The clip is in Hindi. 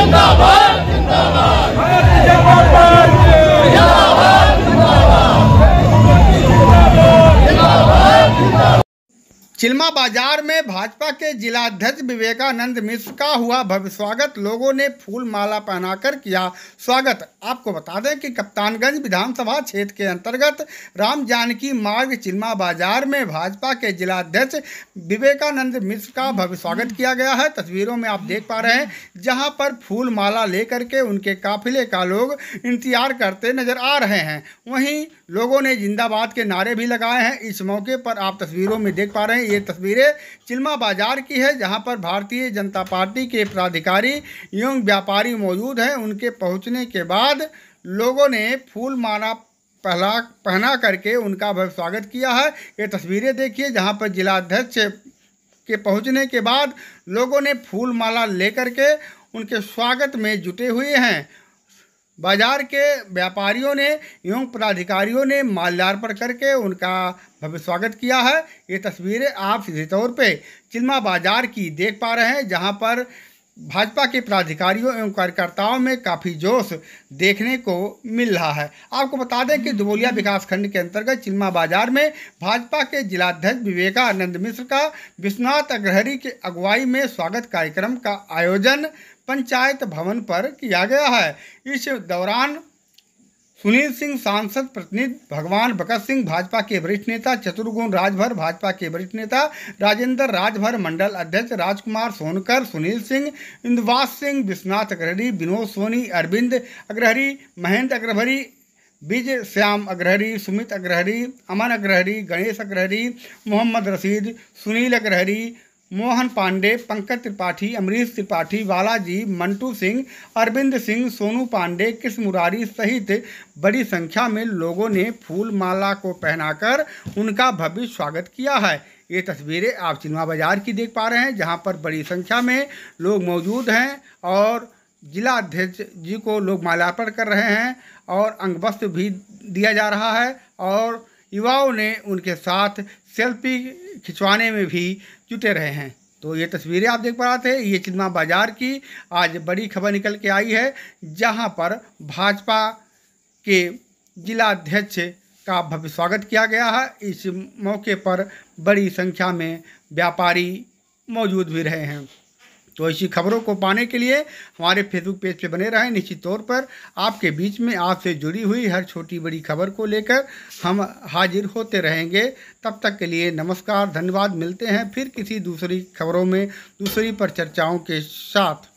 Zindabad! चिल्मा बाजार में भाजपा के जिलाध्यक्ष विवेकानंद मिश्र का हुआ भव्य स्वागत लोगों ने फूल माला पहनाकर किया स्वागत आपको बता दें कि कप्तानगंज विधानसभा क्षेत्र के अंतर्गत राम जानकी मार्ग चिल्मा बाजार में भाजपा के जिलाध्यक्ष विवेकानंद मिश्र का भव्य स्वागत किया गया है तस्वीरों में आप देख पा रहे हैं जहाँ पर फूल माला लेकर के उनके काफिले का लोग इंतजार करते नजर आ रहे हैं वहीं लोगों ने जिंदाबाद के नारे भी लगाए हैं इस मौके पर आप तस्वीरों में देख पा रहे हैं ये तस्वीरें चिल्मा बाजार की है जहां पर भारतीय जनता पार्टी के पदाधिकारी एवं व्यापारी मौजूद हैं उनके पहुंचने के बाद लोगों ने फूल माला पहला पहना करके उनका भव्य स्वागत किया है ये तस्वीरें देखिए जहाँ पर जिलाध्यक्ष के पहुँचने के बाद लोगों ने फूल माला लेकर के उनके स्वागत में जुटे हुए हैं बाजार के व्यापारियों ने एवं पदाधिकारियों ने मालदार पर करके उनका भव्य स्वागत किया है ये तस्वीरें आप सीधे तौर पे चिल्मा बाजार की देख पा रहे हैं जहाँ पर भाजपा के पदाधिकारियों एवं कार्यकर्ताओं में काफ़ी जोश देखने को मिल रहा है आपको बता दें कि दुबोलिया विकासखंड के अंतर्गत चिल्मा बाजार में भाजपा के जिलाध्यक्ष विवेकानंद मिश्र का विश्वनाथ अग्रहरी के अगुवाई में स्वागत कार्यक्रम का आयोजन पंचायत भवन पर किया गया है इस दौरान सुनील सिंह सांसद प्रतिनिधि भगवान भगत सिंह भाजपा के वरिष्ठ नेता चतुर्गुण राजभर भाजपा के वरिष्ठ नेता राजेंद्र राजभर मंडल अध्यक्ष राजकुमार सोनकर सुनील सिंह इंदवास सिंह विश्वनाथ अग्रहरी विनोद सोनी अरविंद अग्रहरी महेंद्र अग्रहरी विजय श्याम अग्रहरी सुमित अग्रहरी अमन अग्रहरी गणेश अग्रहरी मोहम्मद रशीद सुनील अग्रहरी मोहन पांडे पंकज त्रिपाठी अमरीश त्रिपाठी बालाजी मंटू सिंह अरविंद सिंह सोनू पांडे कृष्ण मुरारी सहित बड़ी संख्या में लोगों ने फूल माला को पहनाकर उनका भव्य स्वागत किया है ये तस्वीरें आप चिनवा बाजार की देख पा रहे हैं जहां पर बड़ी संख्या में लोग मौजूद हैं और जिला अध्यक्ष जी को लोग माल्यार्पण कर रहे हैं और अंगवस्त्र भी दिया जा रहा है और युवाओं ने उनके साथ सेल्फी खिंचवाने में भी जुटे रहे हैं तो ये तस्वीरें आप देख पा रहे थे ये चिन्मा बाजार की आज बड़ी खबर निकल के आई है जहां पर भाजपा के जिला अध्यक्ष का भव्य स्वागत किया गया है इस मौके पर बड़ी संख्या में व्यापारी मौजूद भी रहे हैं तो ऐसी खबरों को पाने के लिए हमारे फेसबुक पेज पे बने रहें निश्चित तौर पर आपके बीच में आपसे जुड़ी हुई हर छोटी बड़ी खबर को लेकर हम हाजिर होते रहेंगे तब तक के लिए नमस्कार धन्यवाद मिलते हैं फिर किसी दूसरी खबरों में दूसरी पर चर्चाओं के साथ